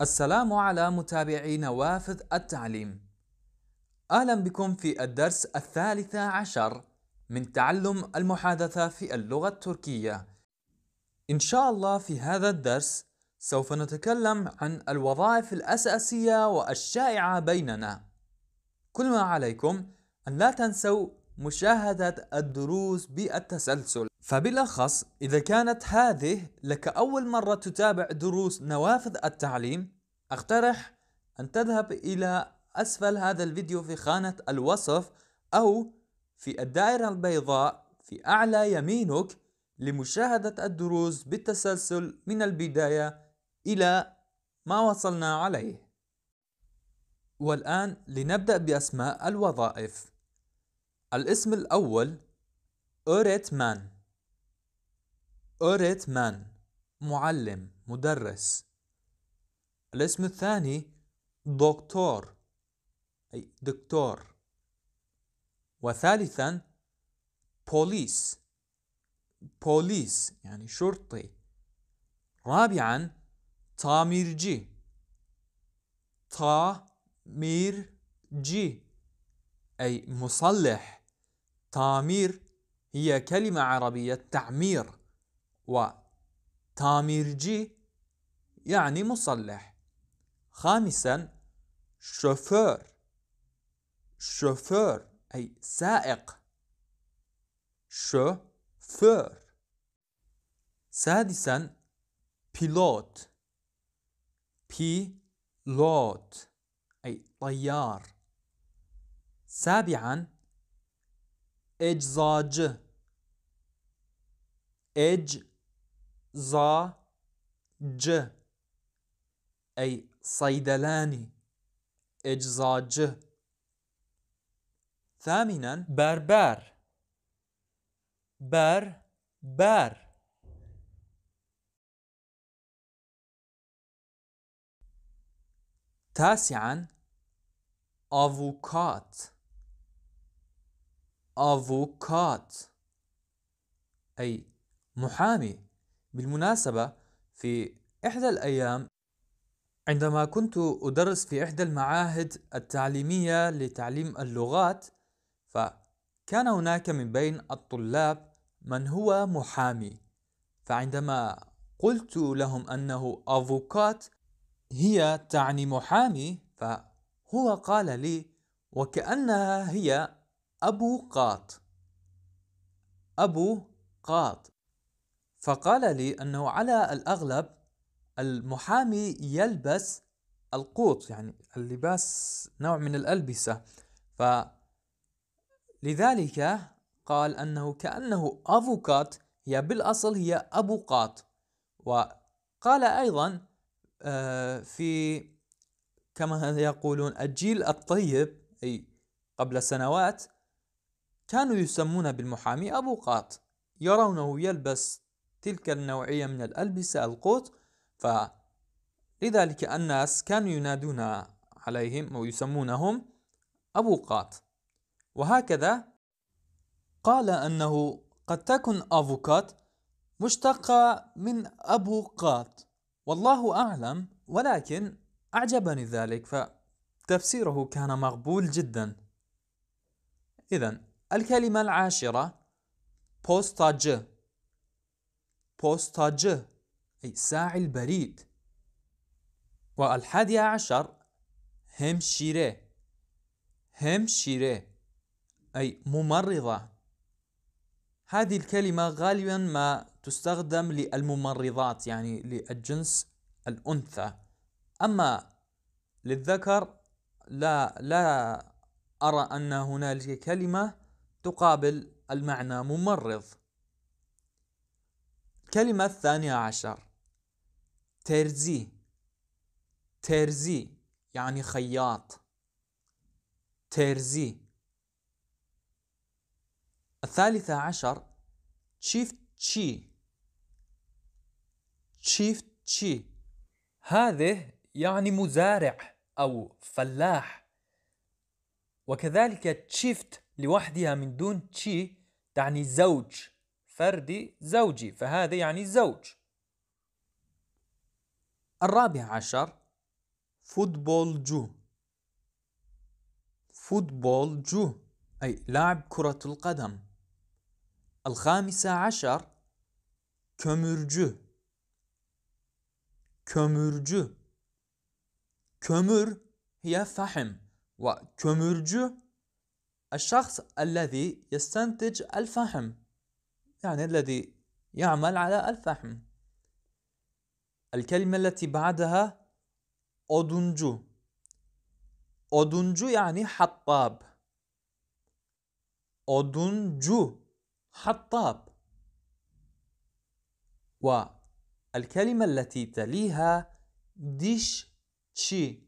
السلام على متابعي نوافذ التعليم أهلا بكم في الدرس الثالث عشر من تعلم المحادثة في اللغة التركية إن شاء الله في هذا الدرس سوف نتكلم عن الوظائف الأساسية والشائعة بيننا كل ما عليكم أن لا تنسوا مشاهدة الدروس بالتسلسل فبالأخص إذا كانت هذه لك أول مرة تتابع دروس نوافذ التعليم أقترح أن تذهب إلى أسفل هذا الفيديو في خانة الوصف أو في الدائرة البيضاء في أعلى يمينك لمشاهدة الدروس بالتسلسل من البداية إلى ما وصلنا عليه والآن لنبدأ بأسماء الوظائف الاسم الأول أوريتمان أوريتمان معلم مدرس الاسم الثاني دكتور أي دكتور وثالثا بوليس بوليس يعني شرطي رابعا تاميرجي تاميرجي أي مصلح تامير هي كلمة عربية تعمير تاميرجي يعني مصلح خامسا شوفور شوفور أي سائق شوفور سادسا بيلوت بيلوت أي طيار سابعا اجزاج ج ای صيدلاني اجزاج ثامنا بربر بربر بر. تاسعا افوكات افوكات اي محامي بالمناسبة في احدى الايام عندما كنت ادرس في احدى المعاهد التعليمية لتعليم اللغات فكان هناك من بين الطلاب من هو محامي فعندما قلت لهم انه افوكات هي تعني محامي فهو قال لي وكأنها هي أبو قاط أبو قاط فقال لي أنه على الأغلب المحامي يلبس القوط يعني اللباس نوع من الألبسة فلذلك قال أنه كأنه أفوكات هي بالأصل هي أبو قاط وقال أيضا آه، في كما يقولون الجيل الطيب أي قبل سنوات كانوا يسمون بالمحامي أبو قاط يرونه يلبس تلك النوعية من الألبسة القوط فلذلك الناس كانوا ينادون عليهم أو يسمونهم أبو قاط وهكذا قال أنه قد تكن أفوكات مشتقة من أبو قاط والله أعلم ولكن أعجبني ذلك فتفسيره كان مقبول جدا إذا الكلمة العاشرة بوستاج بوستاج أي ساعي البريد والحادي عشر همشيرة همشيرة أي ممرضة هذه الكلمة غالبا ما تستخدم للممرضات يعني للجنس الأنثى أما للذكر لا لا أرى أن هنالك كلمة تقابل المعنى ممرض الكلمة الثانية عشر ترزي ترزي يعني خياط ترزي الثالثة عشر تشيف تشي تشيف تشي هذه يعني مزارع أو فلاح وكذلك تشيفت لوحدها من دون تشي تعني زوج فردي زوجي فهذا يعني زوج الرابع عشر فوتبول جو فوتبول جو أي لاعب كرة القدم الخامسة عشر كمرجو كمرجو كمر هي فحم وكمرجو الشخص الذي يستنتج الفحم يعني الذي يعمل على الفحم الكلمة التي بعدها أودنجو أودنجو يعني حطاب أودنجو حطاب والكلمة التي تليها ديش تشي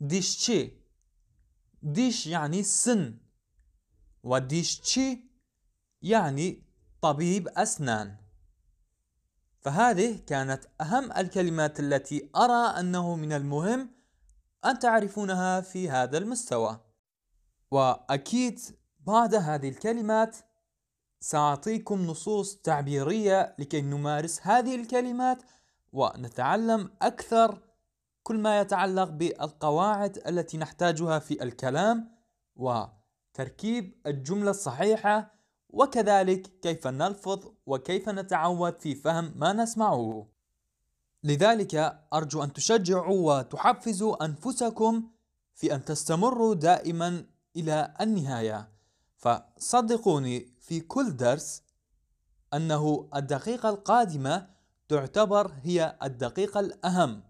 ديش تشي ديش يعني سن وديشتشي يعني طبيب أسنان فهذه كانت أهم الكلمات التي أرى أنه من المهم أن تعرفونها في هذا المستوى وأكيد بعد هذه الكلمات سأعطيكم نصوص تعبيرية لكي نمارس هذه الكلمات ونتعلم أكثر كل ما يتعلق بالقواعد التي نحتاجها في الكلام و تركيب الجملة الصحيحة وكذلك كيف نلفظ وكيف نتعود في فهم ما نسمعه لذلك أرجو أن تشجعوا وتحفزوا أنفسكم في أن تستمروا دائما إلى النهاية فصدقوني في كل درس أنه الدقيقة القادمة تعتبر هي الدقيقة الأهم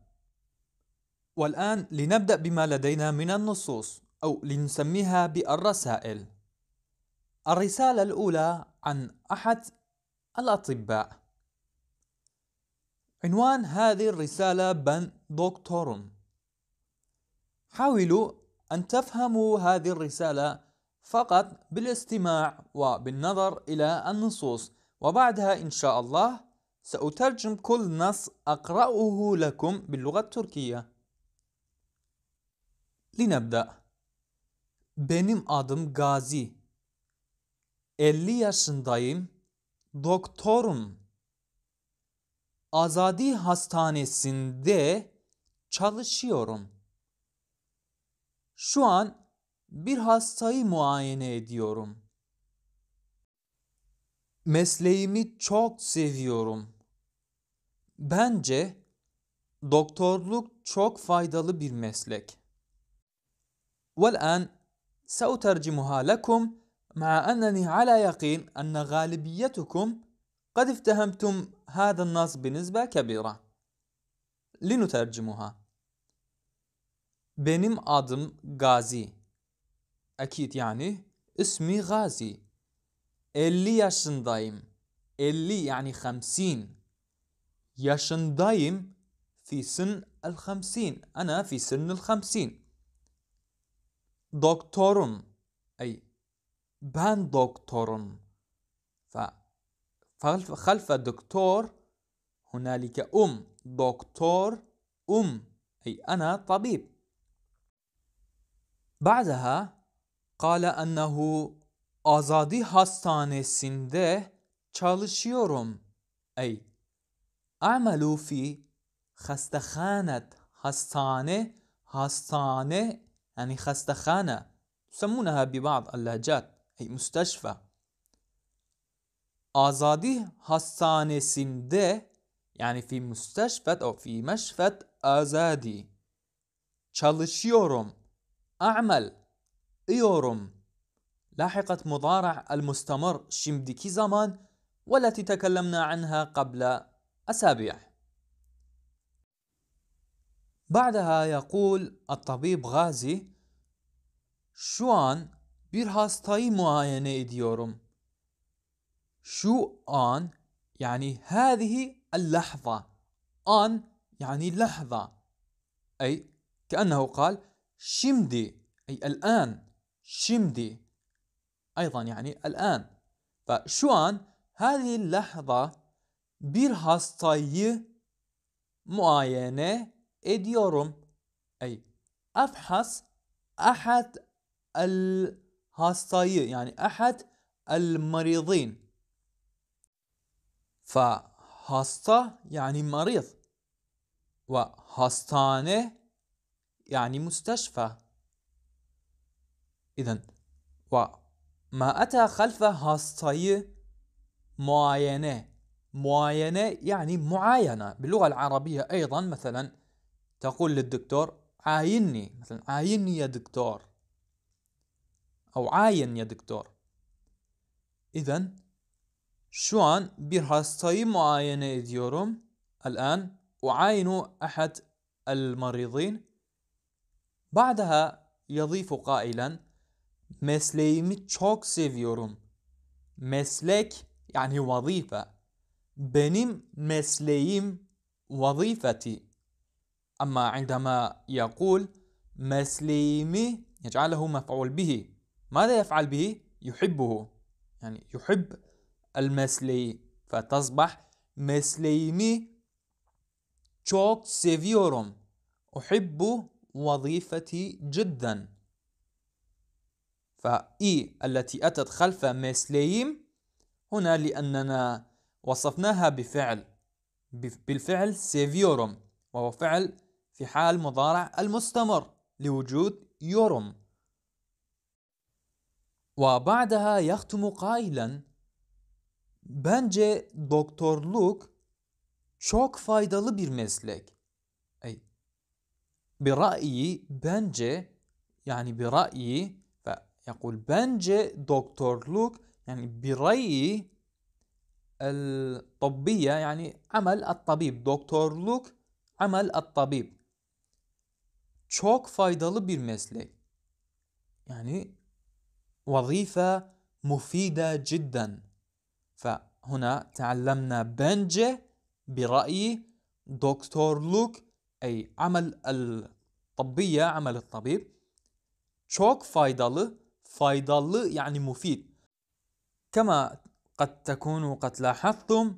والآن لنبدأ بما لدينا من النصوص أو لنسميها بالرسائل الرسالة الأولى عن أحد الأطباء عنوان هذه الرسالة بن دكتور حاولوا أن تفهموا هذه الرسالة فقط بالاستماع وبالنظر إلى النصوص وبعدها إن شاء الله سأترجم كل نص أقرأه لكم باللغة التركية لنبدأ Benim adım Gazi. 50 yaşındayım. Doktorum. Azadi Hastanesi'nde çalışıyorum. Şu an bir hastayı muayene ediyorum. Mesleğimi çok seviyorum. Bence doktorluk çok faydalı bir meslek. Well والآن سأترجمها لكم مع أنني على يقين أن غالبيتكم قد افتهمتم هذا النص بنسبة كبيرة لنترجمها Benim adım Gazi. Akit yani ismi Gazi. 50 yaşındayım. 50 yani 50. Yaşındayım في سن الخمسين أنا في سن الخمسين doktorum. أي بان دكتور فخلف دكتور هنالك أم دكتور أم أي أنا طبيب بعدها قال أنه Azadi Hastanesi'nde çalışıyorum. Ay, a'malu fi hastahanet hastane hastane يعني خستخانة يسمونها ببعض اللهجات أي مستشفى آزادي سنده يعني في مستشفى أو في مشفى آزادي çalışıyorum أعمل إيورم لاحقة مضارع المستمر شمدكي زمان والتي تكلمنا عنها قبل أسابيع بعدها يقول الطبيب غازي şu an bir hastayı muayene ediyorum. Şu an يعني هذه اللحظة an يعني لحظة أي كأنه قال شمدي أي الآن شمدي أيضا يعني الآن فشو an هذه اللحظة bir hastayı muayene ediyorum أي أفحص أحد الهاستاي يعني أحد المريضين فهاستا يعني مريض وهاستانه يعني مستشفى إذا وما أتى خلف هاستاي معاينة معاينة يعني معاينة باللغة العربية أيضا مثلا تقول للدكتور عايني مثلا عايني يا دكتور أو عاين يا دكتور إذا شو عن بير معاينة ديورم الآن أعاين أحد المريضين بعدها يضيف قائلا مسليمي çok seviyorum مسلك يعني وظيفة benim mesleğim وظيفتي أما عندما يقول مسليمي يجعله مفعول به ماذا يفعل به؟ يحبه يعني يحب المسلي فتصبح مسليمي çok seviyorum. أحب وظيفتي جدا. فإي التي أتت خلف مسليم هنا لأننا وصفناها بفعل بالفعل سيفيورم وهو فعل في حال مضارع المستمر لوجود يورم وبعدها يختم قائلا Bence doktorluk çok faydalı bir meslek. Ey. Bir ra'yi bence yani bir ra'yi ve yakul bence doktorluk yani bir ra'yi el tabbiye yani amel at tabib doktorluk amel at tabib çok faydalı bir meslek. يعني وظيفة مفيدة جدا فهنا تعلمنا بنجه برأيي دكتورلوك أي عمل الطبية عمل الطبيب çok faydalı faydalı يعني مفيد كما قد تكونوا قد لاحظتم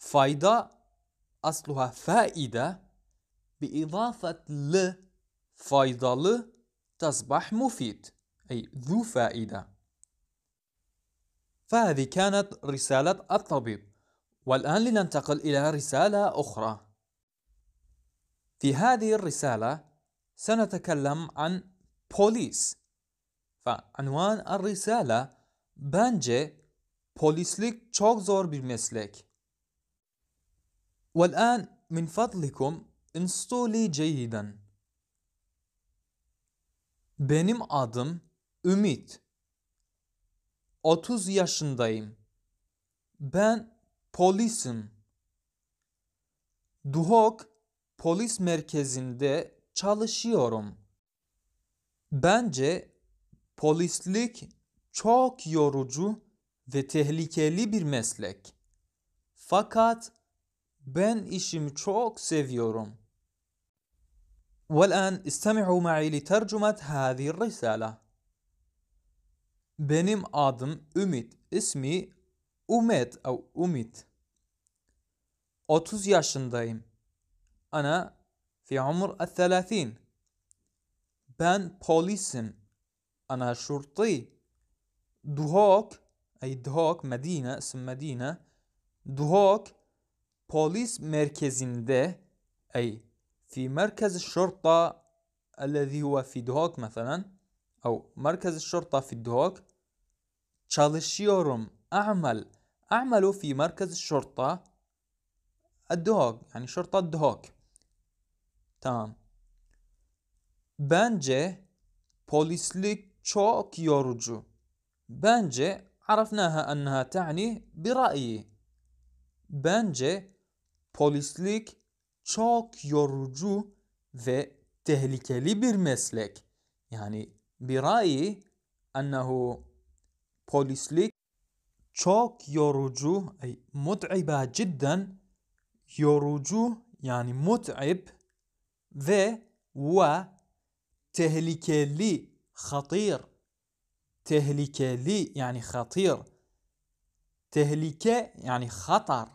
فايدة أصلها فائدة بإضافة ل faydalı تصبح مفيد أي ذو فائدة فهذه كانت رسالة الطبيب والآن لننتقل إلى رسالة أخرى في هذه الرسالة سنتكلم عن بوليس فعنوان الرسالة بانجي بوليسليك çok zor bir meslek. والآن من فضلكم انصتوا لي جيدا Benim adım Ümit. 30 yaşındayım. Ben polisim. Duhok polis merkezinde çalışıyorum. Bence polislik çok yorucu ve tehlikeli bir meslek. Fakat ben işimi çok seviyorum. والآن استمعوا معي لترجمة هذه الرسالة بنم آدم أميت اسمي أميت أو أميت 30 yaşındayım. أنا في عمر الثلاثين. بن بوليسم. أنا شرطي. دوهوك أي دوهوك مدينة اسم مدينة. دوهوك بوليس مركزinde أي في مركز الشرطة الذي هو في دهوك مثلا أو مركز الشرطة في دهوك تشالشيورم أعمل أعمل في مركز الشرطة الدهوك يعني شرطة دهوك تمام بانجي بوليسليك تشوك يورجو بانجي عرفناها أنها تعني برأيي بانجي بوليسليك çok yorucu ve tehlikeli bir meslek. Yani bir rayi ennehu polislik çok yorucu, ay, mut'iba cidden yorucu yani mut'ib ve ve tehlikeli, hatir, tehlikeli yani hatir, tehlike yani hatar,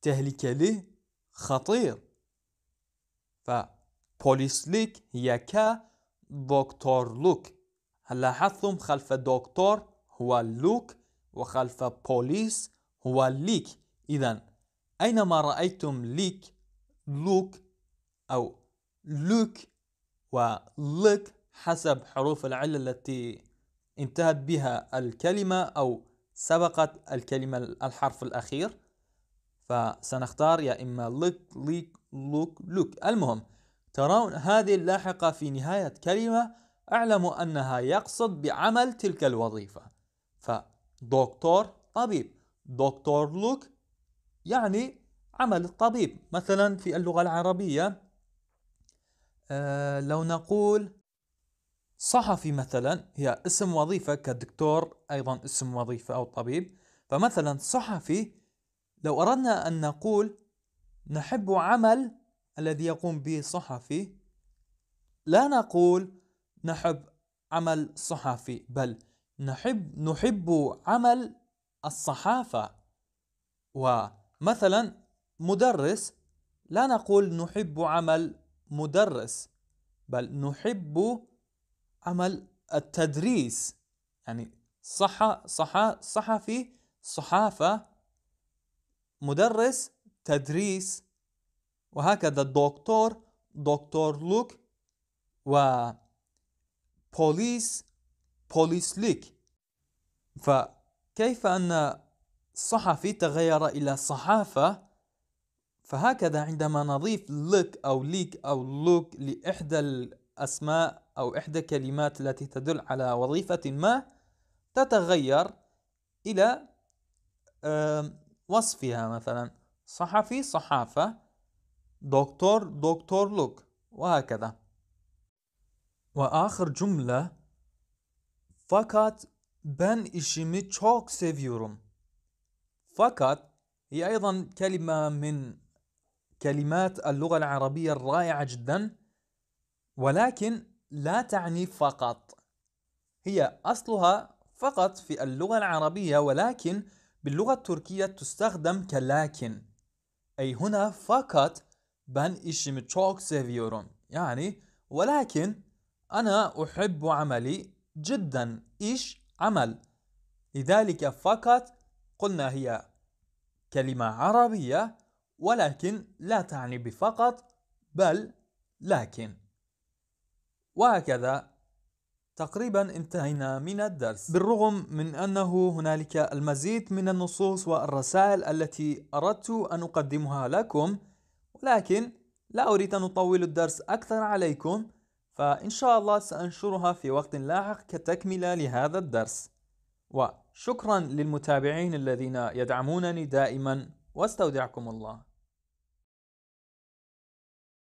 tehlikeli خطير فبوليسليك هي هل لاحظتم خلف دكتور هو لوك وخلف بوليس هو ليك إذا أينما رأيتم ليك لوك أو لوك ولك حسب حروف العلة التي انتهت بها الكلمة أو سبقت الكلمة الحرف الأخير فسنختار يا إما look look look look المهم ترون هذه اللاحقة في نهاية كلمة أعلم أنها يقصد بعمل تلك الوظيفة فدكتور طبيب دكتور لوك يعني عمل الطبيب مثلا في اللغة العربية آه لو نقول صحفي مثلا هي اسم وظيفة كدكتور أيضا اسم وظيفة أو طبيب فمثلا صحفي لو أردنا أن نقول نحب عمل الذي يقوم به صحفي لا نقول نحب عمل صحفي بل نحب نحب عمل الصحافة ومثلا مدرس لا نقول نحب عمل مدرس بل نحب عمل التدريس يعني صح صح صحفي صحافة مدرس تدريس وهكذا الدكتور لوك و بوليس ليك فكيف أن الصحفي تغير إلى صحافة فهكذا عندما نضيف لك أو ليك أو لوك لإحدى الأسماء أو إحدى الكلمات التي تدل على وظيفة ما تتغير إلى وصفها مثلا صحفي صحافة دكتور لوك وهكذا وآخر جملة فقط ben إشيمي çok seviyorum. فقط هي أيضا كلمة من كلمات اللغة العربية الرائعة جدا ولكن لا تعني فقط هي أصلها فقط في اللغة العربية ولكن باللغة التركية تستخدم كلاكن أي هنا فقط بن işimi çok سيفيورون يعني ولكن أنا أحب عملي جدا إيش عمل لذلك فقط قلنا هي كلمة عربية ولكن لا تعني بفقط بل لكن وهكذا تقريبا انتهينا من الدرس بالرغم من أنه هنالك المزيد من النصوص والرسائل التي أردت أن أقدمها لكم ولكن لا أريد أن أطول الدرس أكثر عليكم فإن شاء الله سأنشرها في وقت لاحق كتكملة لهذا الدرس وشكرا للمتابعين الذين يدعمونني دائما واستودعكم الله